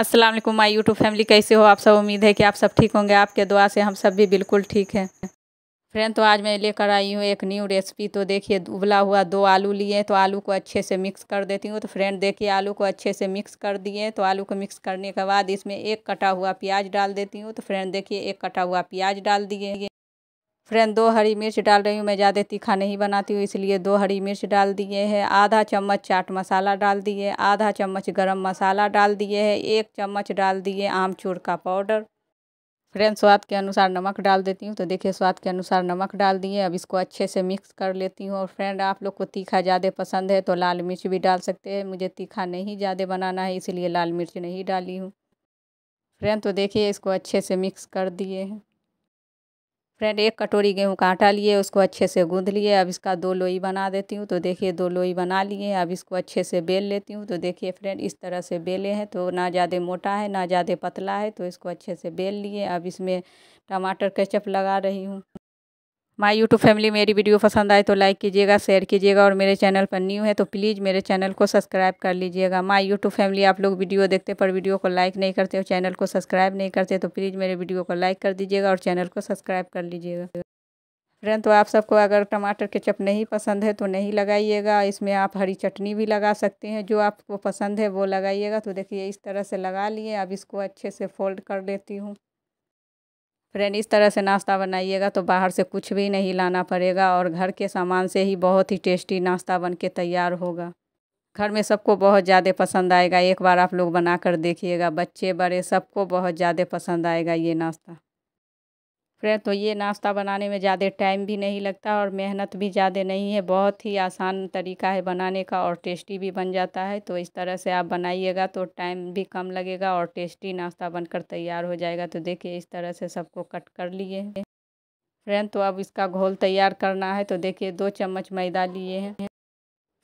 अस्सलाम वालेकुम my YouTube family कैसे हो आप सब उम्मीद है कि आप सब ठीक होंगे आपके दुआ से हम सब भी बिल्कुल ठीक हैं फ्रेंड तो आज मैं लेकर आई हूँ एक न्यू रेसिपी तो देखिए उबला हुआ दो आलू लिए तो आलू को अच्छे से मिक्स कर देती हूँ तो फ्रेंड देखिए आलू को अच्छे से मिक्स कर दिए तो आलू को मिक्स करने के बाद इसमें एक कटा हुआ प्याज डाल देती हूँ तो फ्रेंड देखिए एक कटा हुआ प्याज डाल दिए फ्रेंड दो हरी मिर्च डाल रही हूँ मैं ज़्यादा तीखा नहीं बनाती हूँ इसलिए दो हरी मिर्च डाल दिए हैं आधा चम्मच चाट मसाला डाल दिए आधा चम्मच गरम मसाला डाल दिए है एक चम्मच डाल दिए आमचूर का पाउडर फ्रेंड स्वाद के अनुसार नमक डाल देती हूँ तो देखिए स्वाद के अनुसार नमक डाल दिए अब इसको अच्छे से मिक्स कर लेती हूँ और फ्रेंड आप लोग को तीखा ज़्यादा पसंद है तो लाल मिर्च भी डाल सकते हैं मुझे तीखा नहीं ज़्यादा बनाना है इसीलिए लाल मिर्च नहीं डाली हूँ फ्रेंड तो देखिए इसको अच्छे से मिक्स कर दिए हैं फ्रेंड एक कटोरी गेहूं का आटा लिए उसको अच्छे से गूँध लिए अब इसका दो लोई बना देती हूँ तो देखिए दो लोई बना लिए अब इसको अच्छे से बेल लेती हूँ तो देखिए फ्रेंड इस तरह से बेले हैं तो ना ज़्यादा मोटा है ना ज़्यादा पतला है तो इसको अच्छे से बेल लिए अब इसमें टमाटर केचप लगा रही हूँ माय यूट्यूब फैमिली मेरी वीडियो पसंद आए तो लाइक कीजिएगा शेयर कीजिएगा और मेरे चैनल पर न्यू है तो प्लीज़ मेरे चैनल को सब्सक्राइब कर लीजिएगा माय यूट्यूब फैमिली आप लोग वीडियो देखते पर वीडियो को लाइक नहीं करते और चैनल को सब्सक्राइब नहीं करते तो प्लीज़ मेरे वीडियो को लाइक कर दीजिएगा और चैनल को सब्सक्राइब कर लीजिएगा फ्रेंड तो आप सबको अगर टमाटर केचप नहीं पसंद है तो नहीं लगाइएगा इसमें आप हरी चटनी भी लगा सकते हैं जो आपको पसंद है वो लगाइएगा तो देखिए इस तरह से लगा लिए अब इसको अच्छे से फोल्ड कर लेती हूँ फ्रेंड इस तरह से नाश्ता बनाइएगा तो बाहर से कुछ भी नहीं लाना पड़ेगा और घर के सामान से ही बहुत ही टेस्टी नाश्ता बन के तैयार होगा घर में सबको बहुत ज़्यादा पसंद आएगा एक बार आप लोग बना कर देखिएगा बच्चे बड़े सबको बहुत ज़्यादा पसंद आएगा ये नाश्ता फ्रेंड तो ये नाश्ता बनाने में ज़्यादा टाइम भी नहीं लगता और मेहनत भी ज़्यादा नहीं है बहुत ही आसान तरीका है बनाने का और टेस्टी भी बन जाता है तो इस तरह से आप बनाइएगा तो टाइम भी कम लगेगा और टेस्टी नाश्ता बनकर तैयार हो जाएगा तो देखिए इस तरह से सबको कट कर लिए फ्रेंड तो अब इसका घोल तैयार करना है तो देखिए दो चम्मच मैदा लिए हैं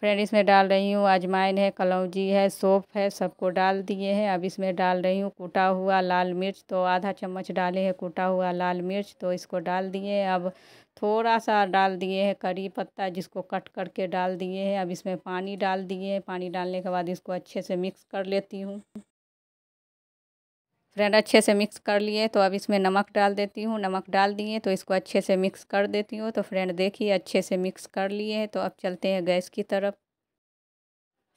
फ्रेंड इसमें डाल रही हूँ अजमाइन है कलौजी है सोप है सबको डाल दिए हैं अब इसमें डाल रही हूँ कूटा हुआ लाल मिर्च तो आधा चम्मच डाले हैं कूटा हुआ लाल मिर्च तो इसको डाल दिए अब थोड़ा सा डाल दिए हैं करी पत्ता जिसको कट करके डाल दिए हैं अब इसमें पानी डाल दिए हैं पानी डालने के बाद इसको अच्छे से मिक्स कर लेती हूँ ब्रेड अच्छे से मिक्स कर लिए तो अब इसमें नमक डाल देती हूँ नमक डाल दिए तो इसको अच्छे से मिक्स कर देती हूँ तो फ्रेंड देखिए अच्छे से मिक्स कर लिए तो अब चलते हैं गैस की तरफ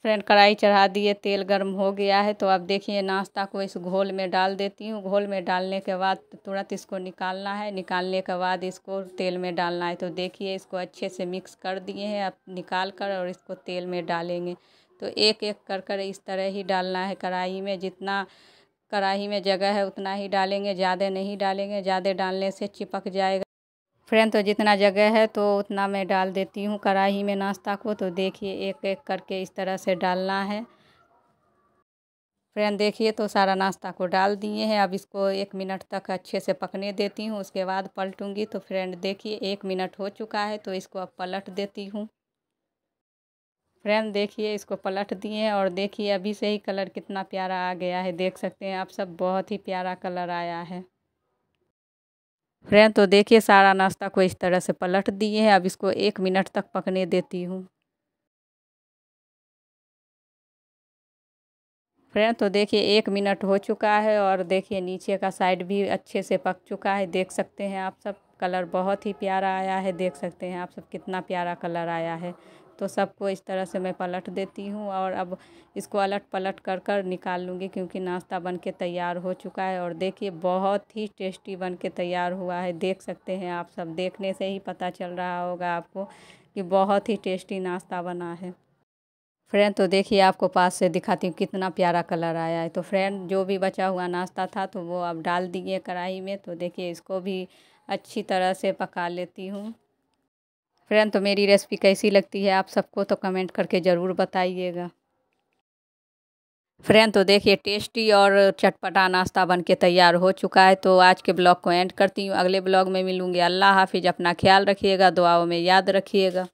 फ्रेंड कढ़ाई चढ़ा दिए तेल गर्म हो गया है तो अब देखिए नाश्ता को इस घोल में डाल देती हूँ घोल में डालने के बाद तुरंत इसको निकालना है निकालने के बाद इसको तेल में डालना है तो देखिए इसको अच्छे से मिक्स कर दिए हैं अब निकाल कर और इसको तेल में डालेंगे तो एक एक कर कर इस तरह ही डालना है कढ़ाई में जितना कढ़ाई में जगह है उतना ही डालेंगे ज़्यादा नहीं डालेंगे ज़्यादा डालने से चिपक जाएगा फ्रेंड तो जितना जगह है तो उतना मैं डाल देती हूँ कढ़ाई में नाश्ता को तो देखिए एक एक करके इस तरह से डालना है फ्रेंड देखिए तो सारा नाश्ता को डाल दिए हैं अब इसको एक मिनट तक अच्छे से पकने देती हूँ उसके बाद पलटूंगी तो फ्रेंड देखिए एक मिनट हो चुका है तो इसको अब पलट देती हूँ फ्रेंड देखिए इसको पलट दिए और देखिए अभी से ही कलर कितना प्यारा आ गया है देख सकते हैं आप सब बहुत ही प्यारा कलर आया है फ्रेंड तो देखिए सारा नाश्ता को इस तरह से पलट दिए हैं अब इसको एक मिनट तक पकने देती हूँ फ्रेंड तो देखिए एक मिनट हो चुका है और देखिए नीचे का साइड भी अच्छे से पक चुका है देख सकते हैं आप सब कलर बहुत ही प्यारा आया है देख सकते हैं आप सब कितना प्यारा कलर आया है तो सबको इस तरह से मैं पलट देती हूँ और अब इसको अलट पलट कर कर निकाल लूँगी क्योंकि नाश्ता बन के तैयार हो चुका है और देखिए बहुत ही टेस्टी बन के तैयार हुआ है देख सकते हैं आप सब देखने से ही पता चल रहा होगा आपको कि बहुत ही टेस्टी नाश्ता बना है फ्रेंड तो देखिए आपको पास से दिखाती हूँ कितना प्यारा कलर आया है तो फ्रेंड जो भी बचा हुआ नाश्ता था तो वो अब डाल दिए कढ़ाई में तो देखिए इसको भी अच्छी तरह से पका लेती हूँ फ्रेंड तो मेरी रेसिपी कैसी लगती है आप सबको तो कमेंट करके ज़रूर बताइएगा फ्रेंड तो देखिए टेस्टी और चटपटा नाश्ता बन के तैयार हो चुका है तो आज के ब्लॉग को एंड करती हूँ अगले ब्लॉग में मिलूँगी अल्लाह हाफिज़ अपना ख्याल रखिएगा दुआओं में याद रखिएगा